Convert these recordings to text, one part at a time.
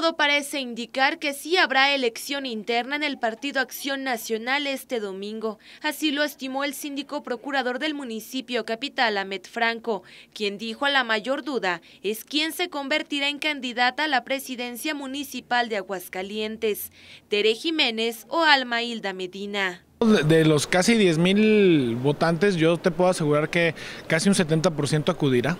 todo parece indicar que sí habrá elección interna en el Partido Acción Nacional este domingo. Así lo estimó el síndico procurador del municipio capital, Ahmed Franco, quien dijo a la mayor duda es quién se convertirá en candidata a la presidencia municipal de Aguascalientes, Tere Jiménez o Alma Hilda Medina. De los casi 10.000 votantes, yo te puedo asegurar que casi un 70% acudirá.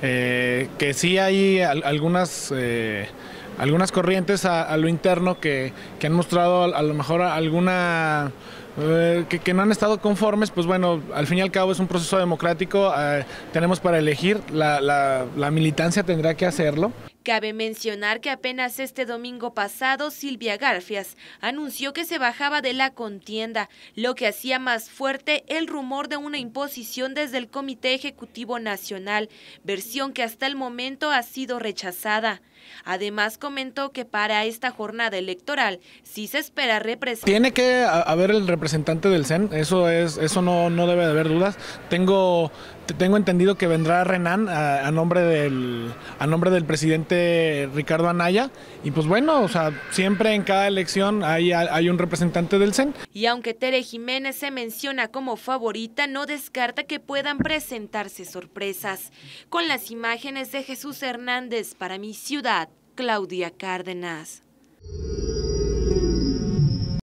Eh, que sí hay algunas... Eh, algunas corrientes a, lo interno que, han mostrado a, lo mejor alguna... Eh, que, no han estado conformes, pues bueno, al fin y al cabo es un proceso democrático, eh, tenemos para elegir, la militancia tendrá que hacerlo. Cabe mencionar que apenas este domingo pasado Silvia Garfias anunció que se bajaba de la contienda, lo que hacía más fuerte el rumor de una imposición desde el Comité Ejecutivo Nacional, versión que hasta el momento ha sido rechazada. Además comentó que para esta jornada electoral sí se espera representar. Tiene que haber el representante del CEN, eso es, eso no, debe de haber dudas. Tengo, tengo entendido que vendrá Renan nombre del a nombre del presidente Ricardo Anaya. Y pues bueno, o sea, siempre en cada elección hay, hay un representante del CEN. Y aunque Tere Jiménez se menciona como favorita, no descarta que puedan presentarse sorpresas. Con las imágenes de Jesús Hernández para mi ciudad, Claudia Cárdenas.